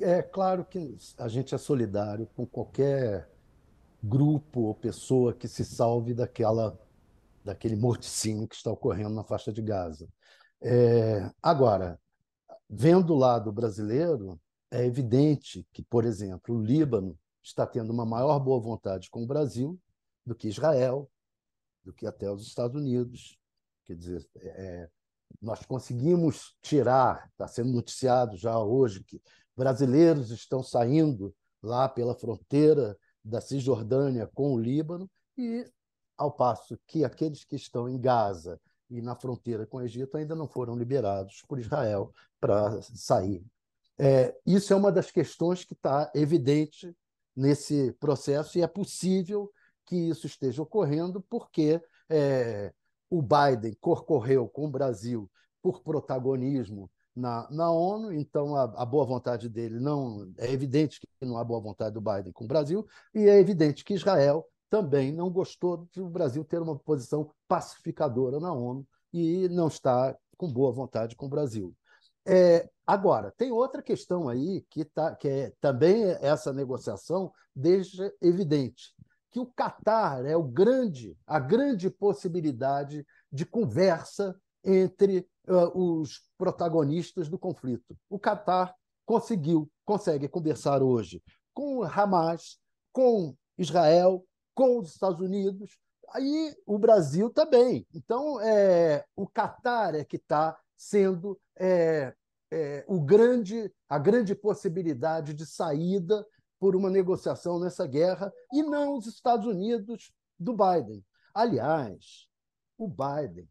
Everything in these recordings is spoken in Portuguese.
É claro que a gente é solidário com qualquer grupo ou pessoa que se salve daquela daquele morticínio que está ocorrendo na faixa de Gaza. É, agora, vendo o lado brasileiro, é evidente que, por exemplo, o Líbano está tendo uma maior boa vontade com o Brasil do que Israel, do que até os Estados Unidos. Quer dizer, é, é nós conseguimos tirar, está sendo noticiado já hoje que brasileiros estão saindo lá pela fronteira da Cisjordânia com o Líbano, e ao passo que aqueles que estão em Gaza e na fronteira com o Egito ainda não foram liberados por Israel para sair. É, isso é uma das questões que está evidente nesse processo e é possível que isso esteja ocorrendo porque é, o Biden concorreu com o Brasil por protagonismo na, na ONU, então a, a, boa vontade dele não. É evidente que não há boa vontade do Biden com o Brasil, e é evidente que Israel também não gostou de o Brasil ter uma posição pacificadora na ONU e não está com boa vontade com o Brasil. É, agora, tem outra questão aí que, tá, que é, também é essa negociação deixa evidente que o Catar é o grande, a grande possibilidade de conversa entre uh, os protagonistas do conflito. O Catar conseguiu, consegue conversar hoje com Hamas, com Israel, com os Estados Unidos, aí o Brasil também. Então, é, o Catar é que está sendo é, é, o grande, a grande possibilidade de saída por uma negociação nessa guerra, e não os Estados Unidos do Biden. Aliás, o Biden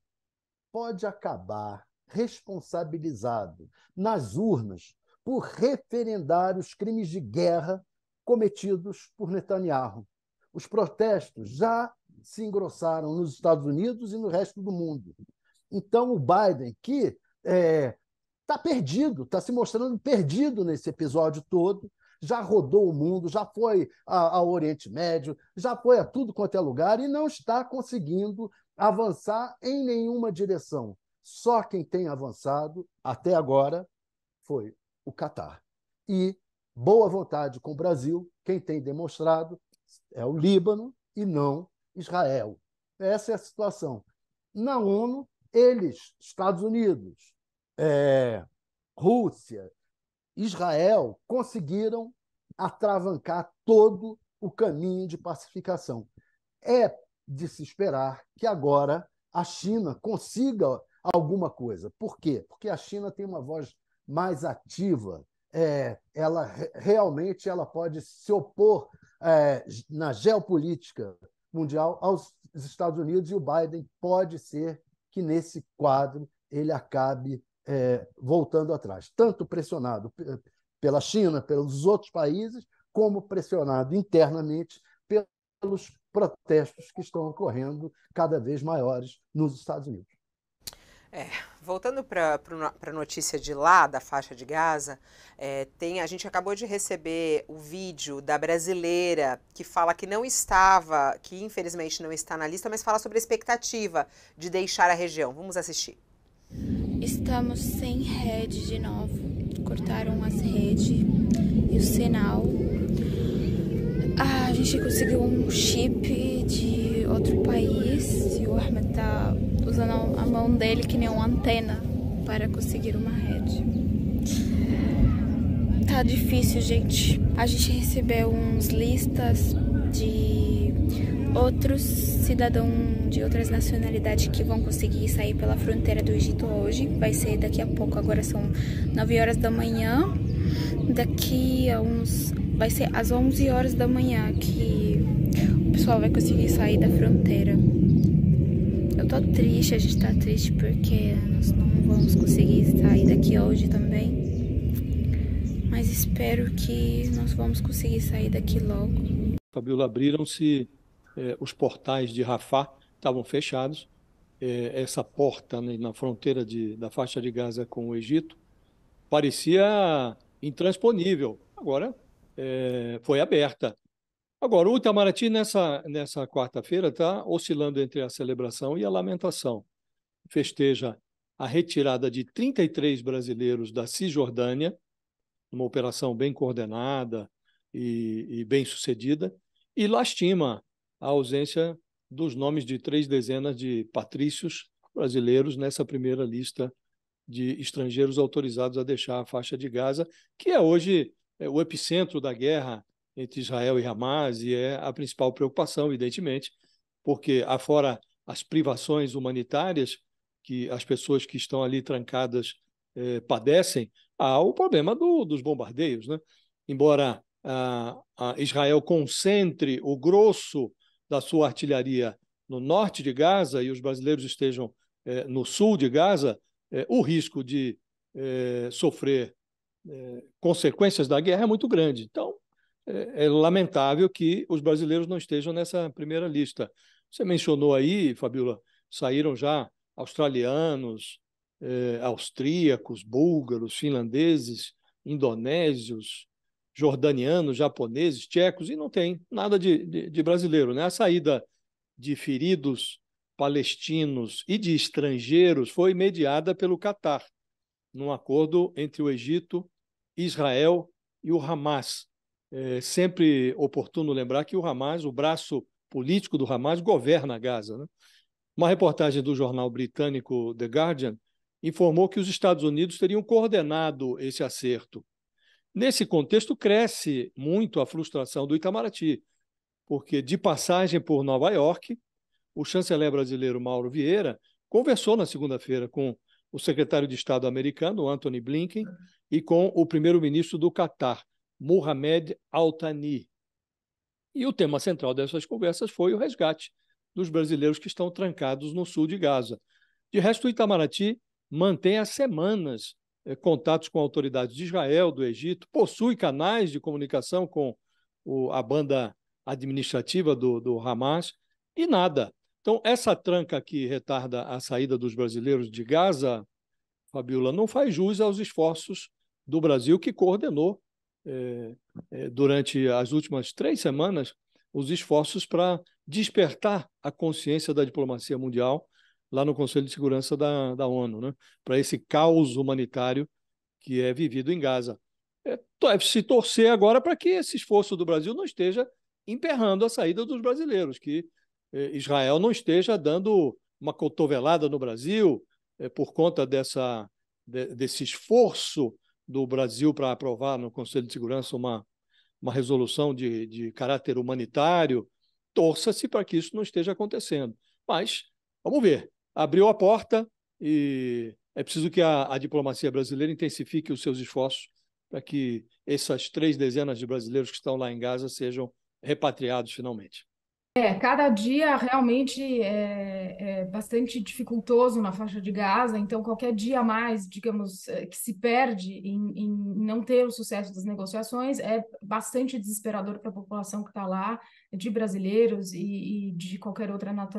pode acabar responsabilizado nas urnas por referendar os crimes de guerra cometidos por Netanyahu. Os protestos já se engrossaram nos Estados Unidos e no resto do mundo. Então, o Biden, que está é, tá perdido, está se mostrando perdido nesse episódio todo, já rodou o mundo, já foi ao Oriente Médio, já foi a tudo quanto é lugar e não está conseguindo avançar em nenhuma direção. Só quem tem avançado até agora foi o Catar. E boa vontade com o Brasil, quem tem demonstrado é o Líbano e não Israel. Essa é a situação. Na ONU, eles, Estados Unidos, é, Rússia, Israel, conseguiram atravancar todo o caminho de pacificação. É de se esperar que agora a China consiga alguma coisa. Por quê? Porque a China tem uma voz mais ativa. É, ela realmente ela pode se opor é, na geopolítica mundial aos Estados Unidos e o Biden pode ser que nesse quadro ele acabe é, voltando atrás, tanto pressionado pela China, pelos outros países, como pressionado internamente pelos protestos que estão ocorrendo cada vez maiores nos Estados Unidos. É, voltando para a notícia de lá, da faixa de Gaza, é, tem, a gente acabou de receber o vídeo da brasileira que fala que não estava, que infelizmente não está na lista, mas fala sobre a expectativa de deixar a região. Vamos assistir. Estamos sem rede de novo. Cortaram as redes e o sinal ah, a gente conseguiu um chip de outro país e o Ahmed tá usando a mão dele que nem uma antena para conseguir uma rede. Tá difícil, gente. A gente recebeu uns listas de outros cidadãos de outras nacionalidades que vão conseguir sair pela fronteira do Egito hoje. Vai ser daqui a pouco, agora são 9 horas da manhã. Daqui a uns vai ser às 11 horas da manhã que o pessoal vai conseguir sair da fronteira. Eu tô triste, a gente tá triste porque nós não vamos conseguir sair daqui hoje também. Mas espero que nós vamos conseguir sair daqui logo. Fabiola, abriram-se é, os portais de Rafah, estavam fechados. É, essa porta né, na fronteira de, da faixa de Gaza com o Egito parecia intransponível. Agora é, foi aberta. Agora, o Itamaraty, nessa, nessa quarta-feira, está oscilando entre a celebração e a lamentação. Festeja a retirada de 33 brasileiros da Cisjordânia, uma operação bem coordenada e, e bem sucedida, e lastima a ausência dos nomes de três dezenas de patrícios brasileiros nessa primeira lista de estrangeiros autorizados a deixar a faixa de Gaza, que é hoje é o epicentro da guerra entre Israel e Hamas e é a principal preocupação, evidentemente, porque afora as privações humanitárias que as pessoas que estão ali trancadas é, padecem, há o problema do, dos bombardeios. Né? Embora a, a Israel concentre o grosso da sua artilharia no norte de Gaza e os brasileiros estejam é, no sul de Gaza, é, o risco de sofrer é, consequências da guerra é muito grande. Então, é, é, lamentável que os brasileiros não estejam nessa primeira lista. Você mencionou aí, Fabiola, saíram já australianos, é, austríacos, búlgaros, finlandeses, indonésios, jordanianos, japoneses, tchecos, e não tem nada de, de, de brasileiro. Né? A saída de feridos palestinos e de estrangeiros foi mediada pelo Catar, num acordo entre o Egito Israel e o Hamas. É sempre oportuno lembrar que o Hamas, o braço político do Hamas, governa Gaza. Né? Uma reportagem do jornal britânico The Guardian informou que os Estados Unidos teriam coordenado esse acerto. Nesse contexto, cresce muito a frustração do Itamaraty, porque, de passagem por Nova York, o chanceler brasileiro Mauro Vieira conversou na segunda-feira com o secretário de Estado americano, Anthony Blinken, e com o primeiro-ministro do Catar, Mohamed Al-Thani. E o tema central dessas conversas foi o resgate dos brasileiros que estão trancados no sul de Gaza. De resto, o Itamaraty mantém há semanas eh, contatos com autoridades de Israel, do Egito, possui canais de comunicação com o, a banda administrativa do, do Hamas e nada. Então, essa tranca que retarda a saída dos brasileiros de Gaza, Fabiola, não faz jus aos esforços do Brasil, que coordenou eh, eh, durante as últimas três semanas os esforços para despertar a consciência da diplomacia mundial lá no Conselho de Segurança da, da ONU, né? para esse caos humanitário que é vivido em Gaza. É, é se torcer agora para que esse esforço do Brasil não esteja emperrando a saída dos brasileiros, que eh, Israel não esteja dando uma cotovelada no Brasil eh, por conta dessa, desse esforço do Brasil para aprovar no Conselho de Segurança uma, uma resolução de, de caráter humanitário. Torça-se para que isso não esteja acontecendo. Mas, vamos ver. Abriu a porta e é preciso que a, a diplomacia brasileira intensifique os seus esforços para que essas três dezenas de brasileiros que estão lá em Gaza sejam repatriados finalmente. É, cada dia realmente é, é, bastante dificultoso na faixa de Gaza, então qualquer dia a mais, digamos, é, que se perde em, em não ter o sucesso das negociações é bastante desesperador para a população que está lá, de brasileiros e, e de qualquer outra na,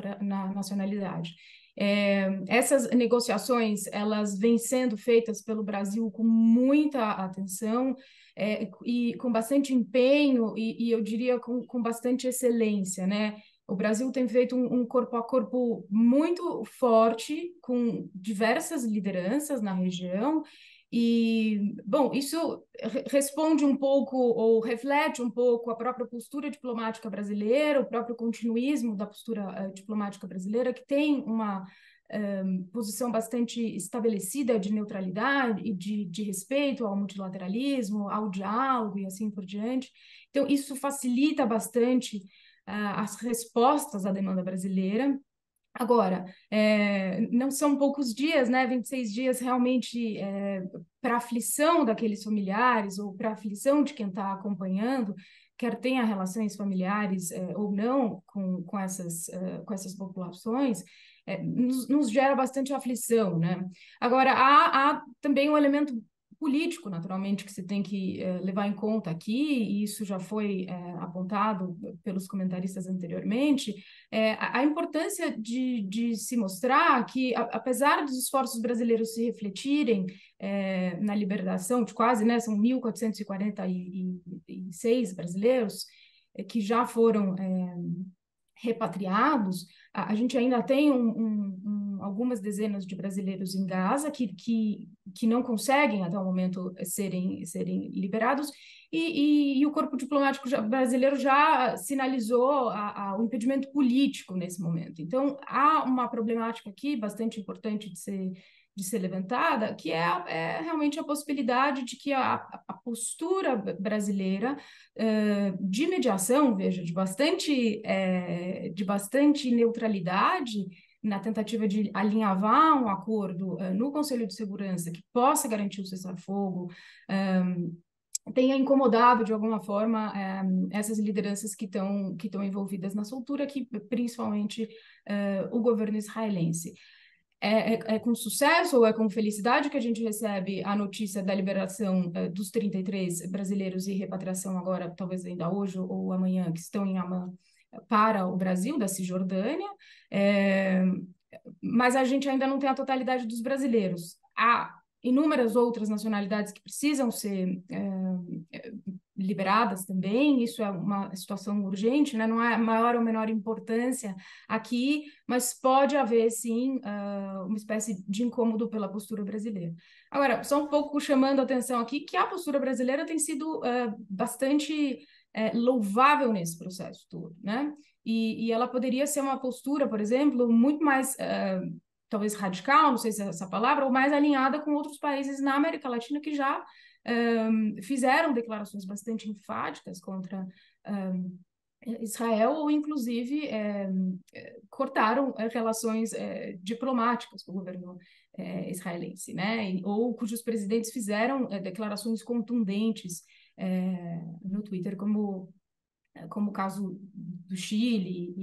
nacionalidade. É, essas negociações elas vêm sendo feitas pelo Brasil com muita atenção, é, e com bastante empenho e, e eu diria com, com, bastante excelência, né? O Brasil tem feito um, um corpo a corpo muito forte com diversas lideranças na região e, bom, isso responde um pouco ou reflete um pouco a própria postura diplomática brasileira, o próprio continuismo da postura uh, diplomática brasileira, que tem uma um, posição bastante estabelecida de neutralidade e de, de respeito ao multilateralismo, ao diálogo e assim por diante. Então, isso facilita bastante uh, as respostas à demanda brasileira. Agora, é, não são poucos dias, né? 26 dias realmente é, para aflição daqueles familiares ou para aflição de quem está acompanhando, quer tenha relações familiares é, ou não com, com, essas, ah, com essas populações é, nos, nos, gera bastante aflição, né? Agora, há, há, também um elemento político, naturalmente, que se tem que é, levar em conta aqui, e isso já foi é, apontado pelos comentaristas anteriormente, é, a, a, importância de, de, se mostrar que, a, apesar dos esforços brasileiros se refletirem é, na libertação de quase, né, são 1.446 brasileiros é, que já foram repatriados, a, a gente ainda tem um, um, um, algumas dezenas de brasileiros em Gaza que, que, que não conseguem até o momento serem, serem liberados, e, e, e o corpo diplomático já, brasileiro já sinalizou a, a, o impedimento político nesse momento. Então, há uma problemática aqui bastante importante de ser de ser levantada, que é, é realmente a possibilidade de que a, a postura brasileira de mediação, veja, de bastante, é, de bastante neutralidade, na tentativa de alinhavar um acordo no Conselho de Segurança que possa garantir o cessar-fogo, tenha incomodado de alguma forma essas lideranças que estão que estão envolvidas na soltura, que principalmente o governo israelense. É, é, é, com sucesso ou é com felicidade que a gente recebe a notícia da liberação é, dos 33 brasileiros e repatriação agora, talvez ainda hoje ou amanhã, que estão em Amã é, para o Brasil, da Cisjordânia, é, mas a gente ainda não tem a totalidade dos brasileiros. A inúmeras outras nacionalidades que precisam ser é, é, liberadas também. Isso é uma situação urgente, né? não é maior ou menor importância aqui, mas pode haver, sim, ah, uma espécie de incômodo pela postura brasileira. Agora, só um pouco chamando a atenção aqui que a postura brasileira tem sido ah, bastante é, louvável nesse processo todo, né? E, e, ela poderia ser uma postura, por exemplo, muito mais ah, talvez radical, não sei se é essa palavra, ou mais alinhada com outros países na América Latina que já um, fizeram declarações bastante enfáticas contra um, Israel, ou inclusive é, é cortaram eh, relações é, diplomáticas com o governo é, israelense, né? E, ou cujos presidentes fizeram declarações contundentes no Twitter, como como o caso do Chile e,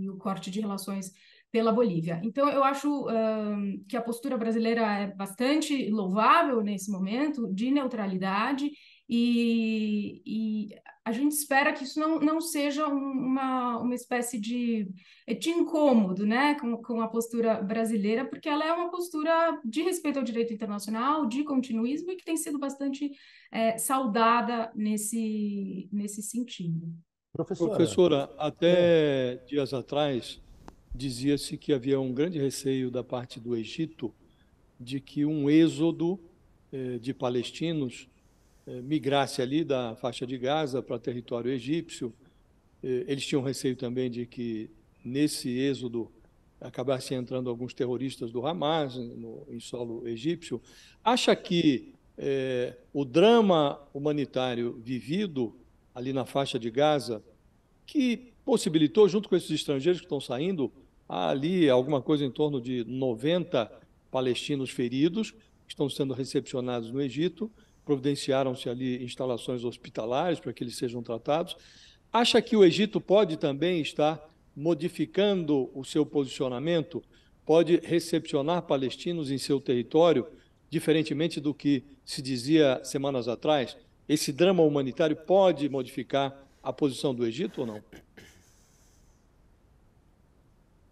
e, e o corte de relações pela Bolívia. Então, eu acho uh, que a postura brasileira é bastante louvável nesse momento de neutralidade e, e a gente espera que isso não, não seja uma, uma espécie de, de incômodo né, com, com a postura brasileira, porque ela é uma postura de respeito ao direito internacional, de continuismo e que tem sido bastante é, saudada nesse, nesse sentido. Professora, Professora até é. dias atrás, dizia-se que havia um grande receio da parte do Egito de que um êxodo eh, de palestinos eh, migrasse ali da faixa de Gaza para território egípcio. Eh, eles tinham receio também de que nesse êxodo acabassem entrando alguns terroristas do Hamas né, no, em solo egípcio. Acha que eh, o drama humanitário vivido ali na faixa de Gaza, que possibilitou, junto com esses estrangeiros que estão saindo, Há ali alguma coisa em torno de 90 palestinos feridos, que estão sendo recepcionados no Egito, providenciaram-se ali instalações hospitalares para que eles sejam tratados. Acha que o Egito pode também estar modificando o seu posicionamento, pode recepcionar palestinos em seu território, diferentemente do que se dizia semanas atrás? Esse drama humanitário pode modificar a posição do Egito ou não?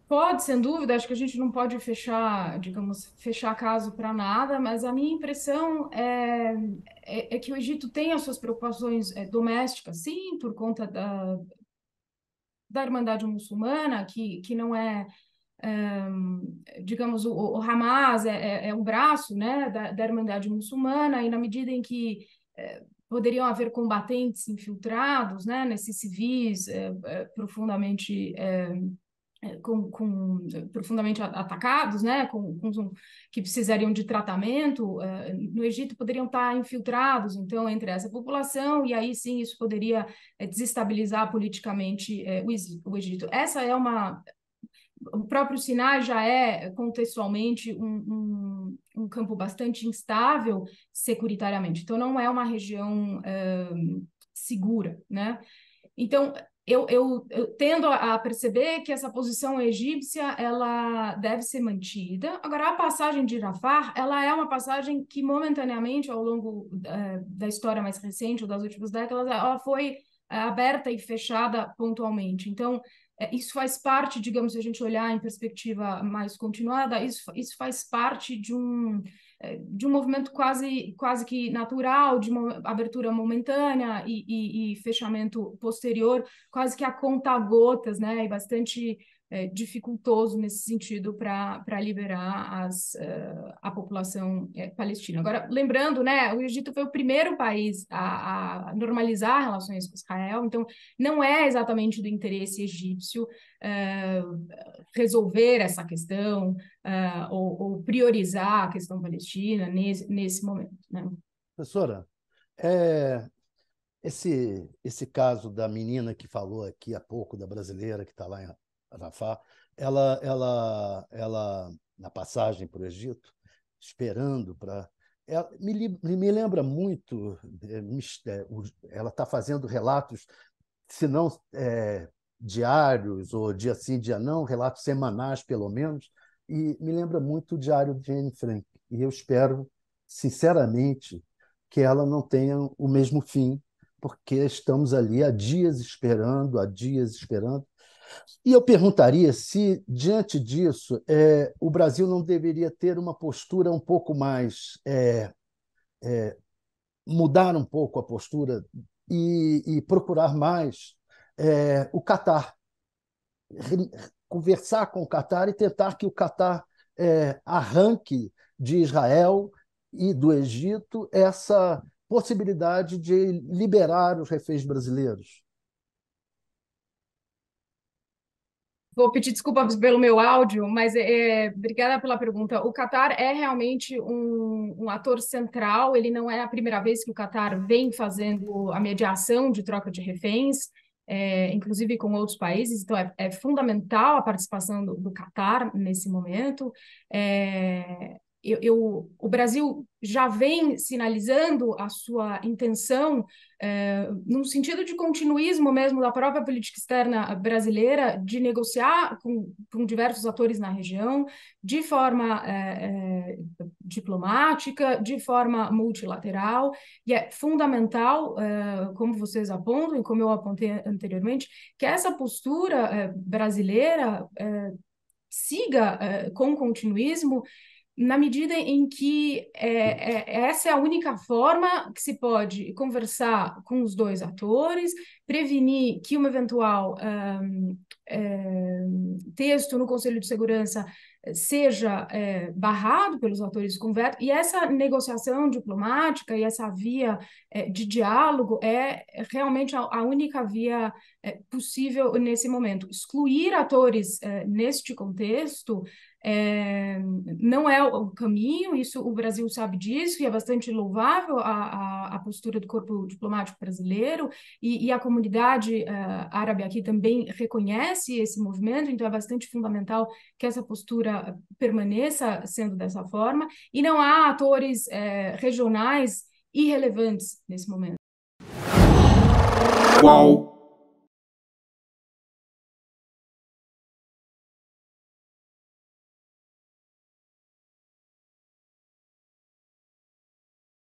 Pode, sem dúvida, acho que a gente não pode fechar, digamos, fechar caso para nada, mas a minha impressão é, é, é, que o Egito tem as suas preocupações é, domésticas, sim, por conta da, da Irmandade Muçulmana, que, que não é, é digamos, o, o Hamas é, é, é, um braço né, da, da Irmandade Muçulmana, e na medida em que eh, poderiam haver combatentes infiltrados né, nesses civis eh, profundamente com, com, eh, profundamente atacados, né, com, com, que precisariam de tratamento uh, no Egito poderiam estar infiltrados, então entre essa população e aí sim isso poderia eh, desestabilizar politicamente o, Egito. Essa é uma o próprio Sinai já é contextualmente um, um, um campo bastante instável securitariamente, então não é uma região segura, né? Então eu, eu, eu tendo a perceber que essa posição egípcia ela deve ser mantida. Agora, a passagem de Rafah, ela é uma passagem que momentaneamente, ao longo eh, da história mais recente ou das últimas décadas, ela foi eh, aberta e fechada pontualmente. Então, é, isso faz parte, digamos, se a gente olhar em perspectiva mais continuada, isso, isso faz parte de um eh, de um movimento quase, quase que natural, de uma abertura momentânea e, e, e fechamento posterior, quase que a conta gotas, né? E bastante é, dificultoso nesse sentido para liberar as, uh, a população é, palestina. Agora, lembrando, né, o Egito foi o primeiro país a, a, normalizar relações com Israel, então não é exatamente do interesse egípcio uh, resolver essa questão uh, ou, ou, priorizar a questão palestina nesse, nesse momento. Né? Professora, é, esse, esse caso da menina que falou aqui há pouco, da brasileira que está lá em Rafa, ela, ela, ela, na passagem para o Egito, esperando para. me, me lembra muito, é, é, ela está fazendo relatos, se não é, diários, ou dia sim, dia não, relatos semanais, pelo menos, e me lembra muito o diário de Anne Frank. E eu espero, sinceramente, que ela não tenha o mesmo fim, porque estamos ali há dias esperando, há dias esperando, e eu perguntaria se, diante disso, é, o Brasil não deveria ter uma postura um pouco mais. É, é, mudar um pouco a postura e, e procurar mais é, o Catar. Conversar com o Catar e tentar que o Catar é, arranque de Israel e do Egito essa possibilidade de liberar os reféns brasileiros Vou pedir desculpas pelo meu áudio, mas é, é, obrigada pela pergunta. O Qatar é realmente um, um, ator central, ele não é a primeira vez que o Qatar vem fazendo a mediação de troca de reféns, é, inclusive com outros países, então é, é fundamental a participação do, do Qatar nesse momento. É, eu, eu, o Brasil já vem sinalizando a sua intenção é, num sentido de continuismo mesmo da própria política externa brasileira, de negociar com, com diversos atores na região, de forma é, é, diplomática, de forma multilateral, e é fundamental, como vocês apontam e como eu apontei anteriormente, que essa postura brasileira siga com continuismo na medida em que é, é, essa é a única forma que se pode conversar com os dois atores, prevenir que um eventual um, texto no Conselho de Segurança seja é, barrado pelos atores de veto, e essa negociação diplomática e essa via é, de diálogo é realmente a, a única via é, possível nesse momento. Excluir atores é, neste contexto é, não é o caminho, isso o Brasil sabe disso e é bastante louvável a, a, a postura do corpo diplomático brasileiro e, e a comunidade uh, árabe aqui também reconhece esse movimento, então é bastante fundamental que essa postura permaneça sendo dessa forma e não há atores eh, regionais irrelevantes nesse momento.